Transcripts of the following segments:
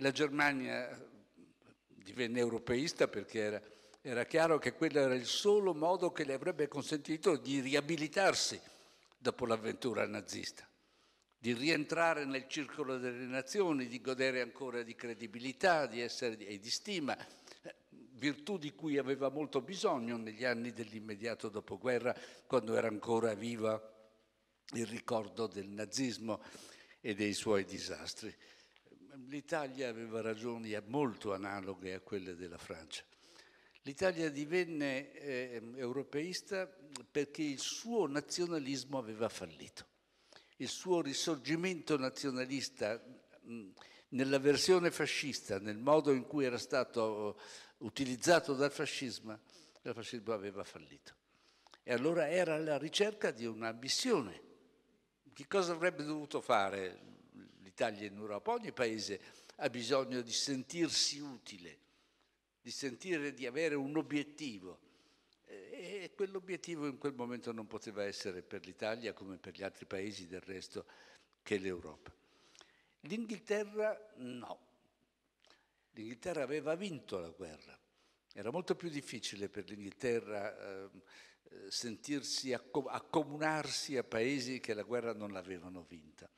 La Germania eh, divenne europeista perché era, era chiaro che quello era il solo modo che le avrebbe consentito di riabilitarsi dopo l'avventura nazista, di rientrare nel circolo delle nazioni, di godere ancora di credibilità di essere, e di stima, virtù di cui aveva molto bisogno negli anni dell'immediato dopoguerra, quando era ancora viva il ricordo del nazismo e dei suoi disastri l'Italia aveva ragioni molto analoghe a quelle della Francia. L'Italia divenne eh, europeista perché il suo nazionalismo aveva fallito. Il suo risorgimento nazionalista mh, nella versione fascista, nel modo in cui era stato eh, utilizzato dal fascismo, il fascismo aveva fallito. E allora era alla ricerca di una missione. Che cosa avrebbe dovuto fare l'Italia in Europa, ogni paese ha bisogno di sentirsi utile, di sentire di avere un obiettivo. E quell'obiettivo in quel momento non poteva essere per l'Italia come per gli altri paesi del resto che l'Europa. L'Inghilterra no. L'Inghilterra aveva vinto la guerra. Era molto più difficile per l'Inghilterra ehm, sentirsi, accomunarsi a paesi che la guerra non l'avevano vinta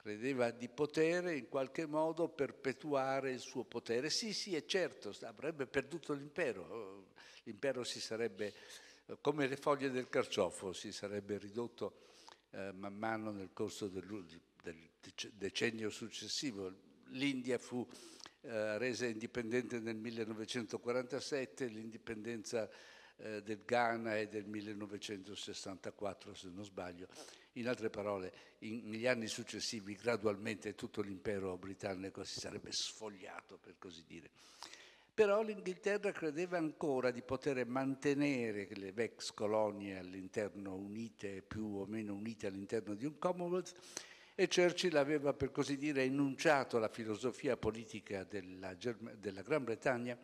credeva di potere in qualche modo perpetuare il suo potere. Sì, sì, è certo, avrebbe perduto l'impero, eh, l'impero si sarebbe, eh, come le foglie del carciofo, si sarebbe ridotto eh, man mano nel corso del, del decennio successivo. L'India fu eh, resa indipendente nel 1947, l'indipendenza eh, del Ghana e del 1964 se non sbaglio. In altre parole, in, negli anni successivi gradualmente tutto l'impero britannico si sarebbe sfogliato, per così dire. Però l'Inghilterra credeva ancora di poter mantenere le ex colonie all'interno unite, più o meno unite all'interno di un Commonwealth e Churchill aveva per così dire enunciato la filosofia politica della, Germ- della Gran Bretagna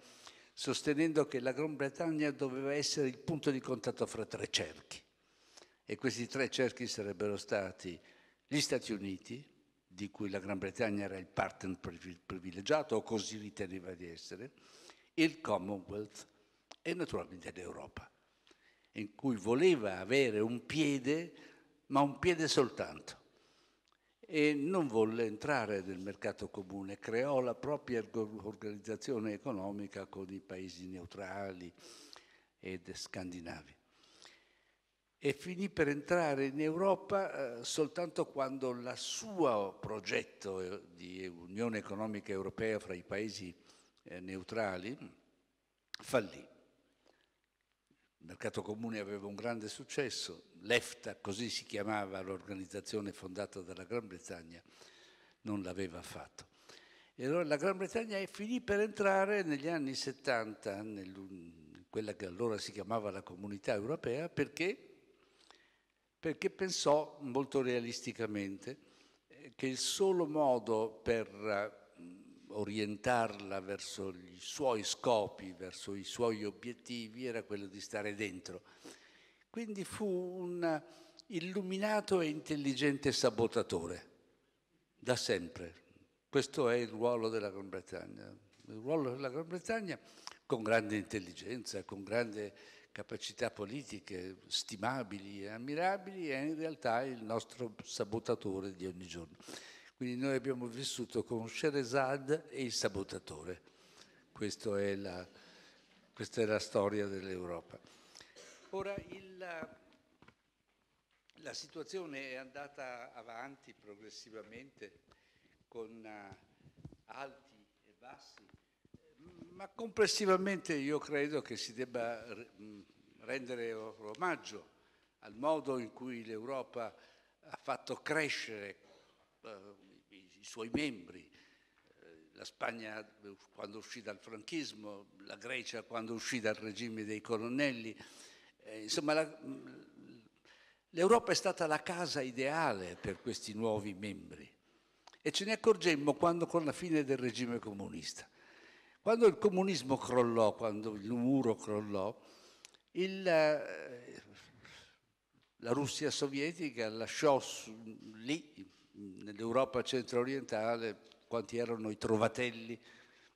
sostenendo che la Gran Bretagna doveva essere il punto di contatto fra tre cerchi. E questi tre cerchi sarebbero stati gli Stati Uniti, di cui la Gran Bretagna era il partner privilegiato, o così riteneva di essere, il Commonwealth e naturalmente l'Europa, in cui voleva avere un piede, ma un piede soltanto e non volle entrare nel mercato comune, creò la propria organizzazione economica con i paesi neutrali ed scandinavi. E finì per entrare in Europa eh, soltanto quando il suo progetto eh, di Unione Economica Europea fra i paesi eh, neutrali fallì. Il mercato comune aveva un grande successo, l'EFTA, così si chiamava l'organizzazione fondata dalla Gran Bretagna, non l'aveva fatto. E allora la Gran Bretagna finì per entrare negli anni 70 in quella che allora si chiamava la comunità europea perché, perché pensò molto realisticamente eh, che il solo modo per orientarla verso i suoi scopi, verso i suoi obiettivi, era quello di stare dentro. Quindi fu un illuminato e intelligente sabotatore, da sempre. Questo è il ruolo della Gran Bretagna. Il ruolo della Gran Bretagna con grande intelligenza, con grande capacità politiche stimabili e ammirabili, è in realtà il nostro sabotatore di ogni giorno. Quindi noi abbiamo vissuto con Sherezad e il sabotatore. Questa è la, questa è la storia dell'Europa. Ora il, la situazione è andata avanti progressivamente con eh, alti e bassi, ma complessivamente io credo che si debba rendere omaggio al modo in cui l'Europa ha fatto crescere suoi membri, eh, la Spagna eh, quando uscì dal franchismo, la Grecia quando uscì dal regime dei colonnelli. Eh, insomma, la, mm, l'Europa è stata la casa ideale per questi nuovi membri e ce ne accorgemmo quando, con la fine del regime comunista. Quando il comunismo crollò, quando il muro crollò, il, la Russia sovietica lasciò lì nell'Europa centro-orientale quanti erano i trovatelli,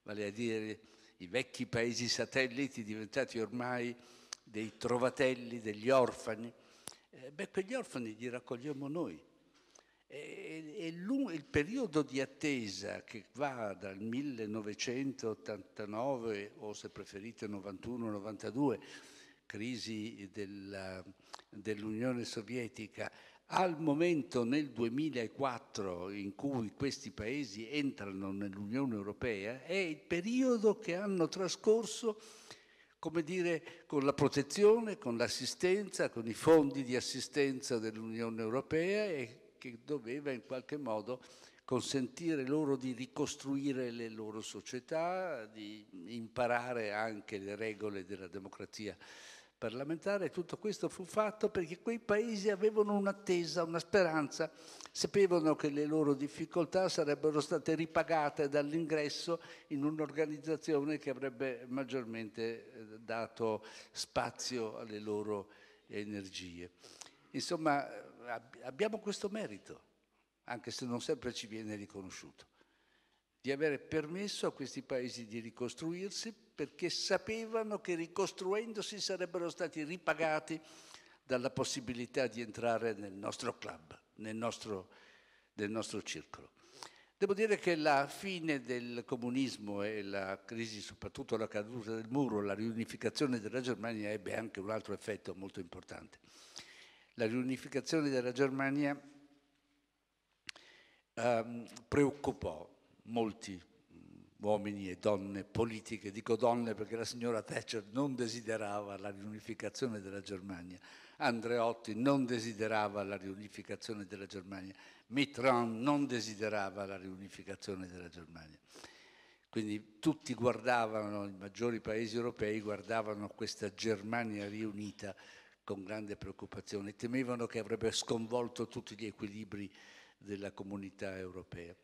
vale a dire i vecchi paesi satelliti diventati ormai dei trovatelli, degli orfani. Eh, beh, quegli orfani li raccogliamo noi. E, e il periodo di attesa che va dal 1989 o se preferite 91-92, crisi dell'Unione dell Sovietica, al momento nel 2004 in cui questi paesi entrano nell'Unione Europea è il periodo che hanno trascorso come dire, con la protezione, con l'assistenza, con i fondi di assistenza dell'Unione Europea e che doveva in qualche modo consentire loro di ricostruire le loro società, di imparare anche le regole della democrazia parlamentare, tutto questo fu fatto perché quei paesi avevano un'attesa, una speranza, sapevano che le loro difficoltà sarebbero state ripagate dall'ingresso in un'organizzazione che avrebbe maggiormente eh, dato spazio alle loro energie. Insomma, eh, abbiamo questo merito, anche se non sempre ci viene riconosciuto, di avere permesso a questi paesi di ricostruirsi perché sapevano che ricostruendosi sarebbero stati ripagati dalla possibilità di entrare nel nostro club, nel nostro, nel nostro circolo. Devo dire che la fine del comunismo e la crisi, soprattutto la caduta del muro, la riunificazione della Germania ebbe anche un altro effetto molto importante. La riunificazione della Germania ehm, preoccupò molti uomini e donne politiche, dico donne perché la signora Thatcher non desiderava la riunificazione della Germania, Andreotti non desiderava la riunificazione della Germania, Mitterrand non desiderava la riunificazione della Germania. Quindi tutti guardavano, i maggiori paesi europei guardavano questa Germania riunita con grande preoccupazione, temevano che avrebbe sconvolto tutti gli equilibri della comunità europea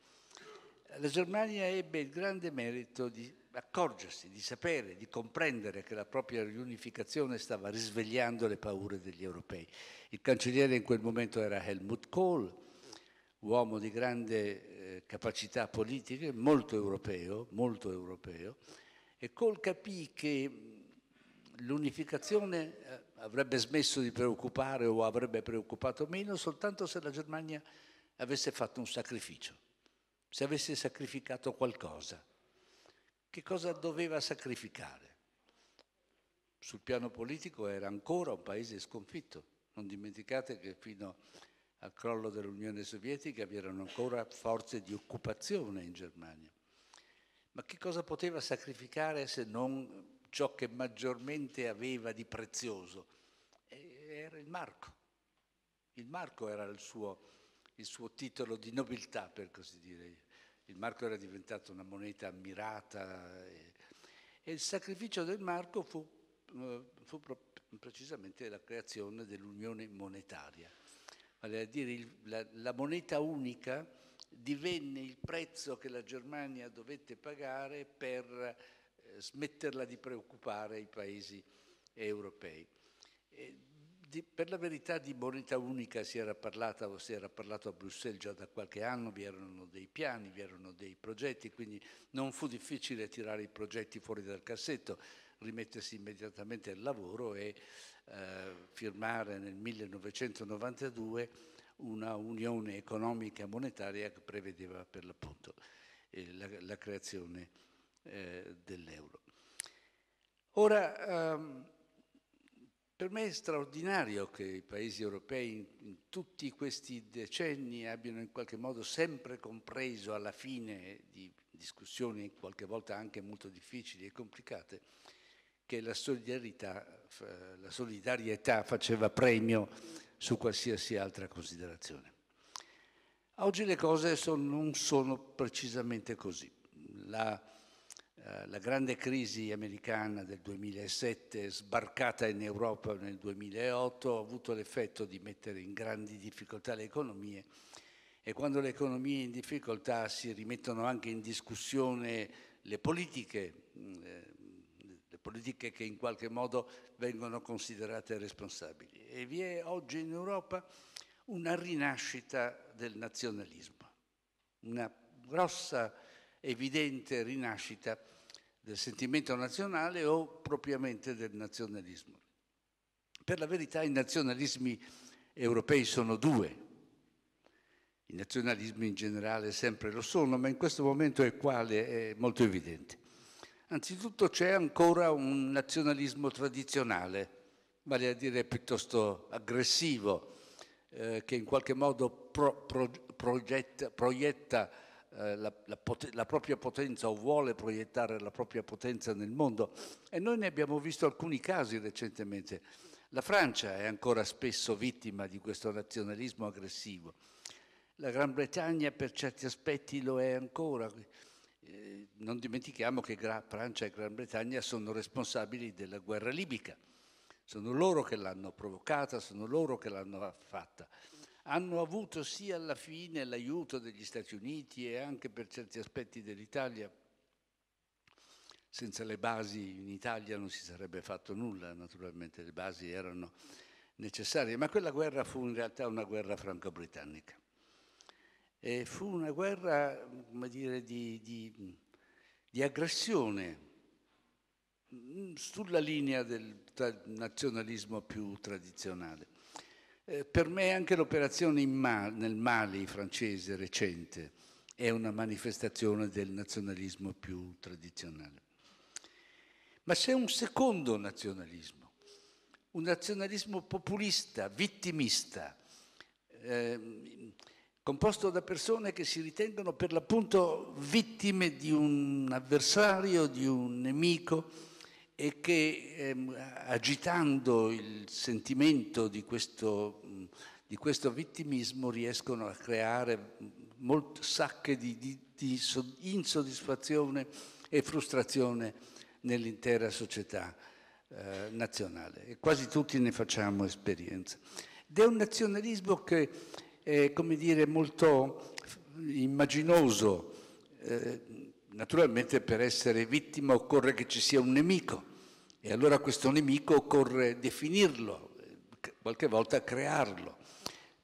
la Germania ebbe il grande merito di accorgersi, di sapere, di comprendere che la propria riunificazione stava risvegliando le paure degli europei. Il cancelliere in quel momento era Helmut Kohl, uomo di grande eh, capacità politica, molto europeo, molto europeo, e Kohl capì che l'unificazione eh, avrebbe smesso di preoccupare o avrebbe preoccupato meno soltanto se la Germania avesse fatto un sacrificio se avesse sacrificato qualcosa. Che cosa doveva sacrificare? Sul piano politico era ancora un paese sconfitto. Non dimenticate che fino al crollo dell'Unione Sovietica vi erano ancora forze di occupazione in Germania. Ma che cosa poteva sacrificare se non ciò che maggiormente aveva di prezioso? Era il marco. Il marco era il suo il suo titolo di nobiltà, per così dire. Il marco era diventato una moneta ammirata e, e il sacrificio del marco fu, eh, fu precisamente la creazione dell'unione monetaria. Vale a dire, il, la, la moneta unica divenne il prezzo che la Germania dovette pagare per eh, smetterla di preoccupare i paesi europei. E di, per la verità di moneta unica si era, parlata, si era parlato a Bruxelles già da qualche anno, vi erano dei piani, vi erano dei progetti, quindi non fu difficile tirare i progetti fuori dal cassetto, rimettersi immediatamente al lavoro e eh, firmare nel 1992 una unione economica e monetaria che prevedeva per l'appunto eh, la, la, creazione eh, dell'euro. Ora, ehm, per me è straordinario che i paesi europei in tutti questi decenni abbiano in qualche modo sempre compreso alla fine di discussioni qualche volta anche molto difficili e complicate che la solidarietà, la solidarietà faceva premio su qualsiasi altra considerazione. Oggi le cose sono, non sono precisamente così. La, eh, la grande crisi americana del 2007, sbarcata in Europa nel 2008, ha avuto l'effetto di mettere in grandi difficoltà le economie e quando le economie in difficoltà si rimettono anche in discussione le politiche, mm, eh, le politiche che in qualche modo vengono considerate responsabili. E vi è oggi in Europa una rinascita del nazionalismo, una grossa evidente rinascita del sentimento nazionale o propriamente del nazionalismo. Per la verità i nazionalismi europei sono due, i nazionalismi in generale sempre lo sono, ma in questo momento è quale è molto evidente. Anzitutto c'è ancora un nazionalismo tradizionale, vale a dire piuttosto aggressivo, eh, che in qualche modo pro, pro, progetta, proietta eh, la, la, la, propria potenza o vuole proiettare la propria potenza nel mondo. E noi ne abbiamo visto alcuni casi recentemente. La Francia è ancora spesso vittima di questo nazionalismo aggressivo. La Gran Bretagna per certi aspetti lo è ancora. Eh, non dimentichiamo che Francia e Gran Bretagna sono responsabili della guerra libica. Sono loro che l'hanno provocata, sono loro che l'hanno fatta hanno avuto sì alla fine l'aiuto degli Stati Uniti e anche per certi aspetti dell'Italia. Senza le basi in Italia non si sarebbe fatto nulla, naturalmente le basi erano necessarie, ma quella guerra fu in realtà una guerra franco-britannica. E fu una guerra, come dire, di, di, di aggressione sulla linea del nazionalismo più tradizionale. Eh, per me anche l'operazione Ma nel Mali francese recente è una manifestazione del nazionalismo più tradizionale. Ma c'è un secondo nazionalismo, un nazionalismo populista, vittimista, eh, composto da persone che si ritengono per l'appunto vittime di un avversario, di un nemico, e che ehm, agitando il sentimento di questo, mm, di questo, vittimismo riescono a creare mm, molt, sacche di, di, di insoddisfazione e frustrazione nell'intera società eh, nazionale e quasi tutti ne facciamo esperienza. Ed è un nazionalismo che è come dire, molto immaginoso, eh, Naturalmente per essere vittima occorre che ci sia un nemico e allora questo nemico occorre definirlo, qualche volta crearlo.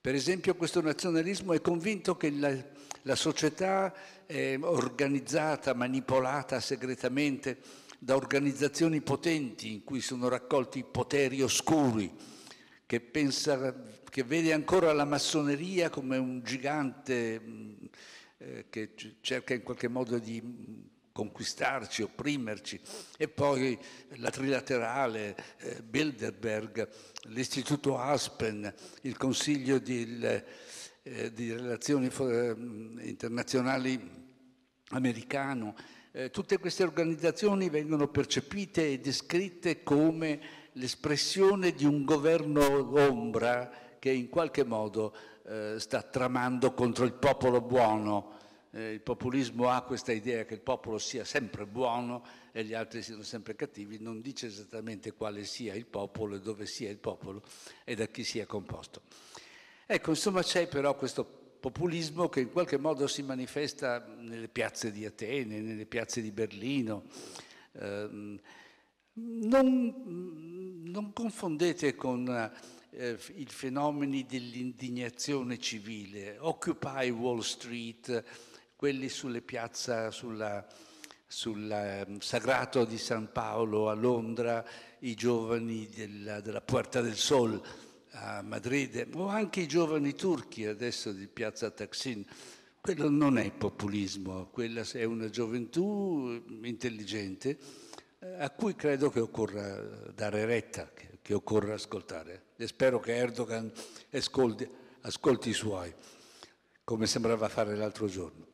Per esempio questo nazionalismo è convinto che la, la società è organizzata, manipolata segretamente da organizzazioni potenti in cui sono raccolti poteri oscuri, che, pensa, che vede ancora la massoneria come un gigante eh, che cerca in qualche modo di mm, conquistarci, opprimerci, e poi la trilaterale, eh, Bilderberg, l'istituto Aspen, il Consiglio di, eh, di Relazioni mm, Internazionali americano. Eh, tutte queste organizzazioni vengono percepite e descritte come l'espressione di un governo ombra che in qualche modo eh, sta tramando contro il popolo buono. Eh, il populismo ha questa idea che il popolo sia sempre buono e gli altri siano sempre cattivi, non dice esattamente quale sia il popolo e dove sia il popolo e da chi sia composto. Ecco, insomma c'è però questo populismo che in qualche modo si manifesta nelle piazze di Atene, nelle piazze di Berlino. Eh, non, non, confondete con eh, i fenomeni dell'indignazione civile, Occupy Wall Street, quelli sulle piazze, sul mm, Sagrato di San Paolo a Londra, i giovani della, della Puerta del Sol a Madrid, o anche i giovani turchi adesso di piazza Taksin. Quello non è populismo, quella è una gioventù mm, intelligente eh, a cui credo che occorra eh, dare retta, che occorra ascoltare e spero che Erdogan ascolti, ascolti i suoi, come sembrava fare l'altro giorno.